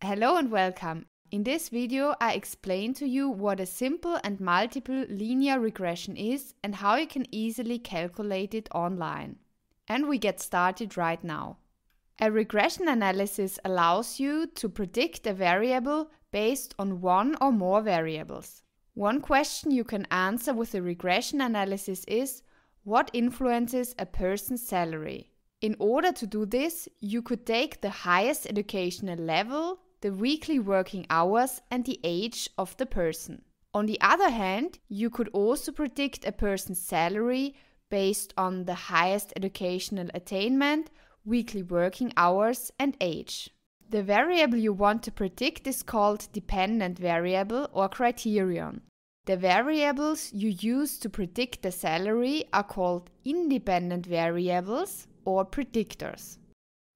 Hello and welcome. In this video I explain to you what a simple and multiple linear regression is and how you can easily calculate it online. And we get started right now. A regression analysis allows you to predict a variable based on one or more variables. One question you can answer with a regression analysis is what influences a person's salary? In order to do this, you could take the highest educational level, the weekly working hours and the age of the person. On the other hand, you could also predict a person's salary based on the highest educational attainment, weekly working hours, and age. The variable you want to predict is called dependent variable or criterion. The variables you use to predict the salary are called independent variables or predictors.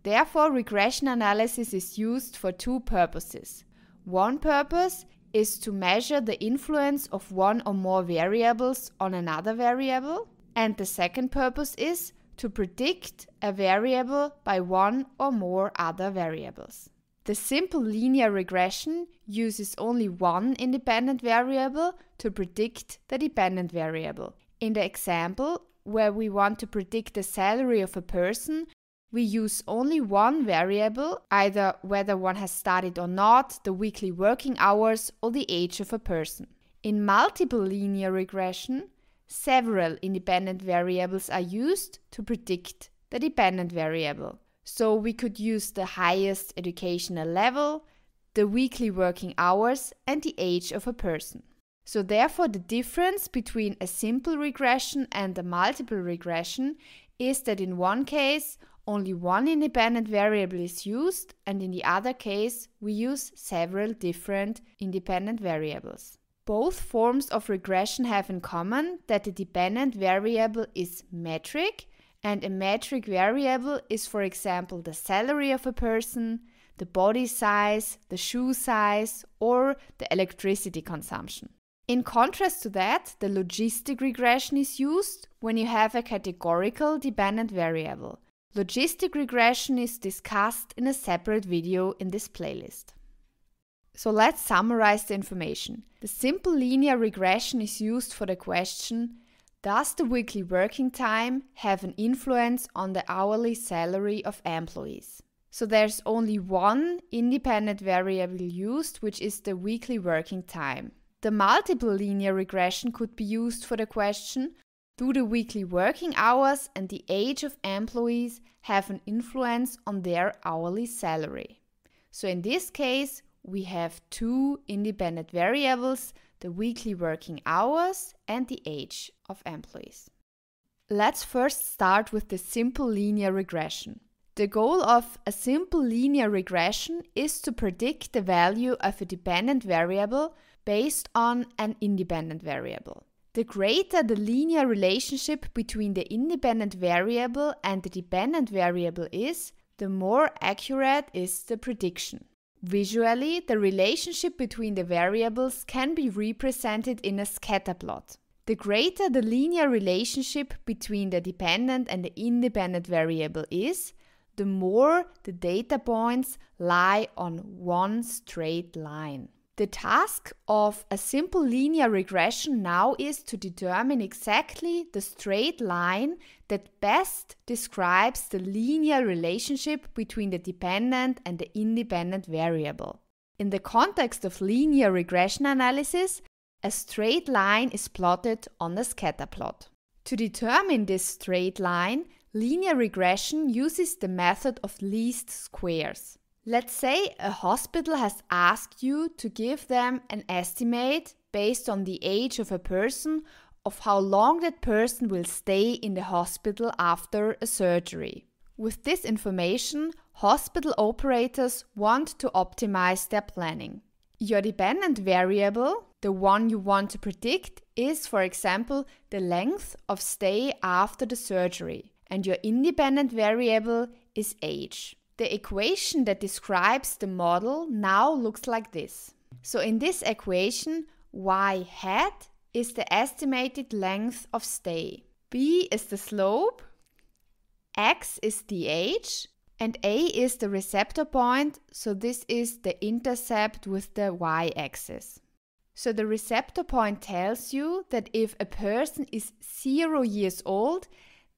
Therefore, regression analysis is used for two purposes. One purpose is to measure the influence of one or more variables on another variable, and the second purpose is to predict a variable by one or more other variables. The simple linear regression uses only one independent variable to predict the dependent variable. In the example where we want to predict the salary of a person we use only one variable, either whether one has studied or not, the weekly working hours, or the age of a person. In multiple linear regression, several independent variables are used to predict the dependent variable. So we could use the highest educational level, the weekly working hours, and the age of a person. So therefore, the difference between a simple regression and a multiple regression is that in one case, only one independent variable is used and in the other case we use several different independent variables. Both forms of regression have in common that the dependent variable is metric and a metric variable is for example the salary of a person, the body size, the shoe size or the electricity consumption. In contrast to that, the logistic regression is used when you have a categorical dependent variable. Logistic regression is discussed in a separate video in this playlist. So let's summarize the information. The simple linear regression is used for the question, does the weekly working time have an influence on the hourly salary of employees? So there's only one independent variable used, which is the weekly working time. The multiple linear regression could be used for the question, do the weekly working hours and the age of employees have an influence on their hourly salary? So in this case, we have two independent variables, the weekly working hours and the age of employees. Let's first start with the simple linear regression. The goal of a simple linear regression is to predict the value of a dependent variable based on an independent variable. The greater the linear relationship between the independent variable and the dependent variable is, the more accurate is the prediction. Visually, the relationship between the variables can be represented in a scatter plot. The greater the linear relationship between the dependent and the independent variable is, the more the data points lie on one straight line. The task of a simple linear regression now is to determine exactly the straight line that best describes the linear relationship between the dependent and the independent variable. In the context of linear regression analysis, a straight line is plotted on the scatter plot. To determine this straight line, linear regression uses the method of least squares. Let's say a hospital has asked you to give them an estimate based on the age of a person of how long that person will stay in the hospital after a surgery. With this information, hospital operators want to optimize their planning. Your dependent variable, the one you want to predict, is for example the length of stay after the surgery, and your independent variable is age. The equation that describes the model now looks like this. So in this equation, y hat is the estimated length of stay, b is the slope, x is the age, and a is the receptor point, so this is the intercept with the y-axis. So the receptor point tells you that if a person is 0 years old,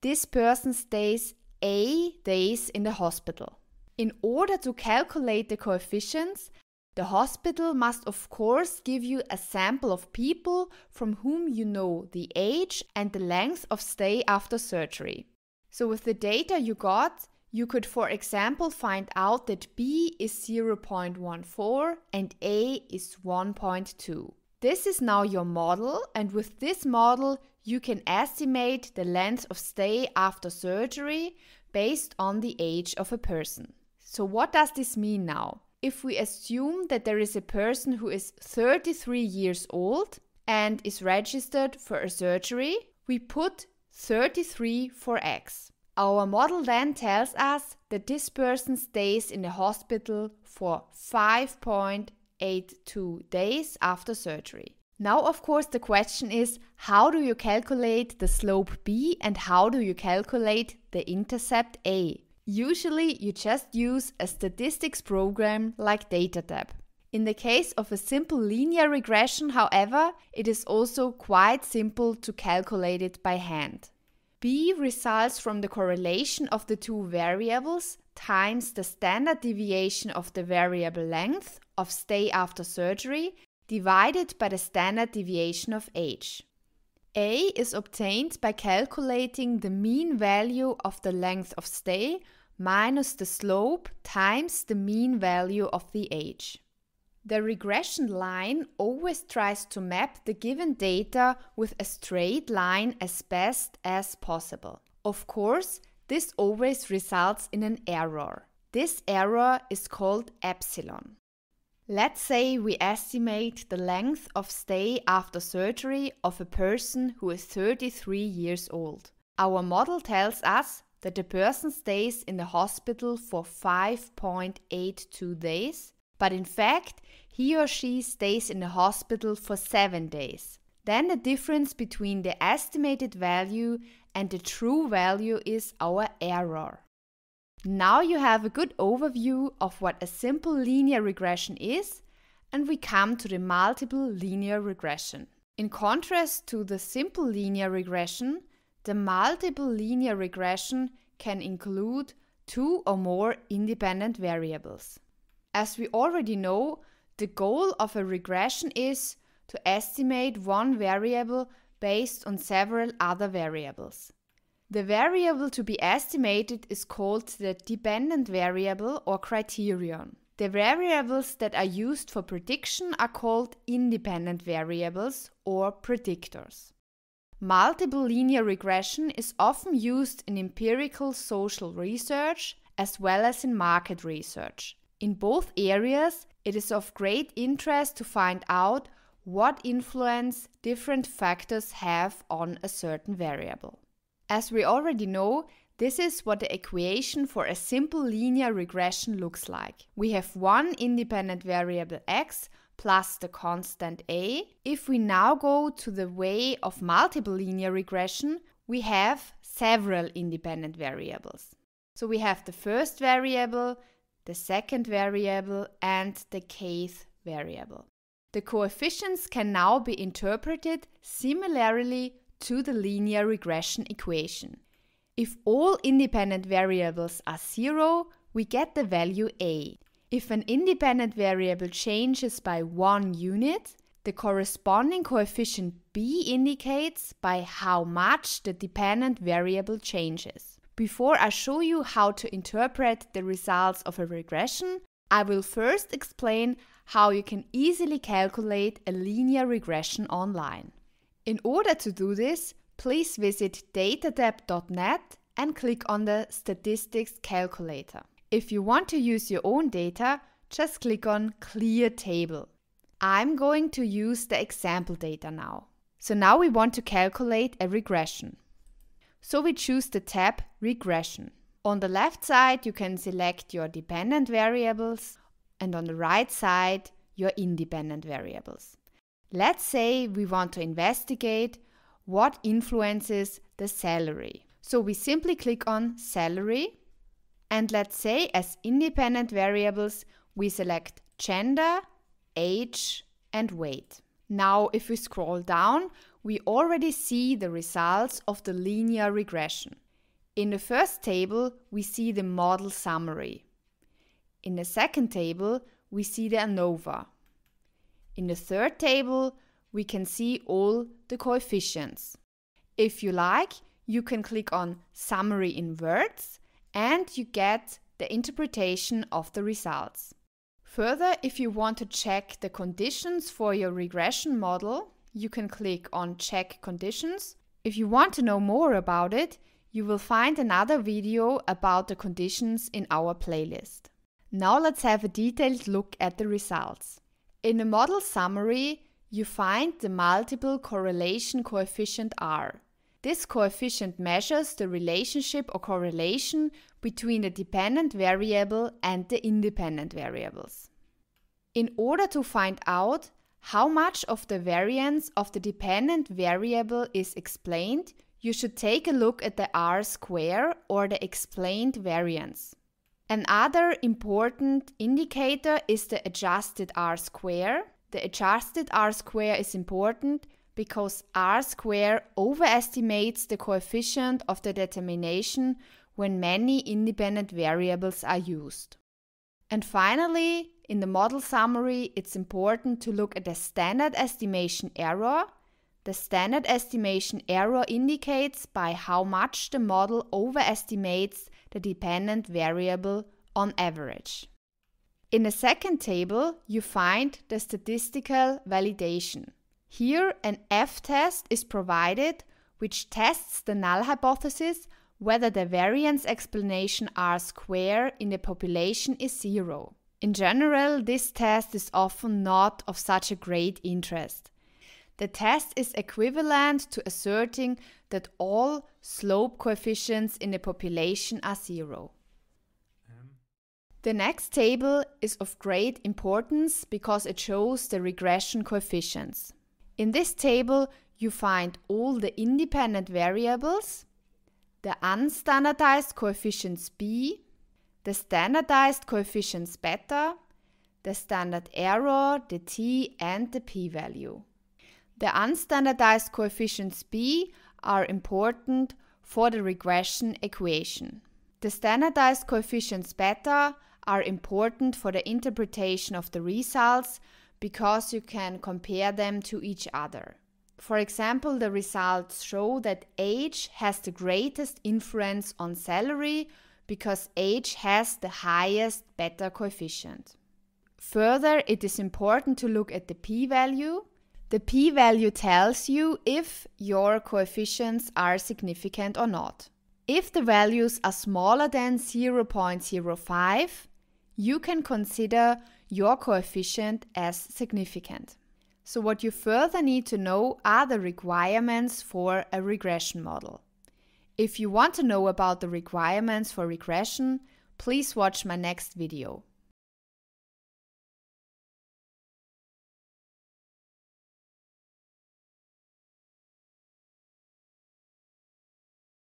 this person stays A days in the hospital. In order to calculate the coefficients, the hospital must of course give you a sample of people from whom you know the age and the length of stay after surgery. So with the data you got, you could for example find out that B is 0.14 and A is 1.2. This is now your model and with this model you can estimate the length of stay after surgery based on the age of a person. So, what does this mean now? If we assume that there is a person who is 33 years old and is registered for a surgery, we put 33 for X. Our model then tells us that this person stays in the hospital for 5.82 days after surgery. Now, of course, the question is how do you calculate the slope b and how do you calculate the intercept a? Usually you just use a statistics program like DataTab. In the case of a simple linear regression, however, it is also quite simple to calculate it by hand. B results from the correlation of the two variables times the standard deviation of the variable length of stay after surgery divided by the standard deviation of age. A is obtained by calculating the mean value of the length of stay minus the slope times the mean value of the age. The regression line always tries to map the given data with a straight line as best as possible. Of course, this always results in an error. This error is called epsilon. Let's say we estimate the length of stay after surgery of a person who is 33 years old. Our model tells us that the person stays in the hospital for 5.82 days, but in fact, he or she stays in the hospital for 7 days. Then the difference between the estimated value and the true value is our error. Now you have a good overview of what a simple linear regression is, and we come to the multiple linear regression. In contrast to the simple linear regression, the multiple linear regression can include two or more independent variables. As we already know, the goal of a regression is to estimate one variable based on several other variables. The variable to be estimated is called the dependent variable or criterion. The variables that are used for prediction are called independent variables or predictors. Multiple linear regression is often used in empirical social research as well as in market research. In both areas, it is of great interest to find out what influence different factors have on a certain variable. As we already know, this is what the equation for a simple linear regression looks like. We have one independent variable x plus the constant a. If we now go to the way of multiple linear regression, we have several independent variables. So we have the first variable, the second variable and the kth variable. The coefficients can now be interpreted similarly to the linear regression equation. If all independent variables are zero, we get the value a. If an independent variable changes by one unit, the corresponding coefficient b indicates by how much the dependent variable changes. Before I show you how to interpret the results of a regression, I will first explain how you can easily calculate a linear regression online. In order to do this, please visit datadep.net and click on the Statistics Calculator. If you want to use your own data, just click on Clear Table. I'm going to use the example data now. So now we want to calculate a regression. So we choose the tab Regression. On the left side, you can select your dependent variables and on the right side, your independent variables. Let's say we want to investigate what influences the salary. So we simply click on salary and let's say as independent variables, we select gender, age and weight. Now, if we scroll down, we already see the results of the linear regression. In the first table, we see the model summary. In the second table, we see the ANOVA. In the third table, we can see all the coefficients. If you like, you can click on Summary in Words and you get the interpretation of the results. Further, if you want to check the conditions for your regression model, you can click on Check Conditions. If you want to know more about it, you will find another video about the conditions in our playlist. Now let's have a detailed look at the results. In the model summary, you find the multiple correlation coefficient R. This coefficient measures the relationship or correlation between the dependent variable and the independent variables. In order to find out how much of the variance of the dependent variable is explained, you should take a look at the R square or the explained variance. Another important indicator is the adjusted R square, the adjusted R square is important because R square overestimates the coefficient of the determination when many independent variables are used. And finally, in the model summary, it's important to look at the standard estimation error. The standard estimation error indicates by how much the model overestimates the dependent variable on average. In the second table, you find the statistical validation. Here, an F-test is provided, which tests the null hypothesis whether the variance explanation R square in the population is zero. In general, this test is often not of such a great interest. The test is equivalent to asserting that all slope coefficients in the population are zero. The next table is of great importance because it shows the regression coefficients. In this table, you find all the independent variables, the unstandardized coefficients b, the standardized coefficients beta, the standard error, the t and the p-value. The unstandardized coefficients b are important for the regression equation. The standardized coefficients beta are important for the interpretation of the results because you can compare them to each other. For example, the results show that age has the greatest influence on salary because age has the highest beta coefficient. Further, it is important to look at the p value. The p value tells you if your coefficients are significant or not. If the values are smaller than 0.05, you can consider your coefficient as significant. So what you further need to know are the requirements for a regression model. If you want to know about the requirements for regression, please watch my next video.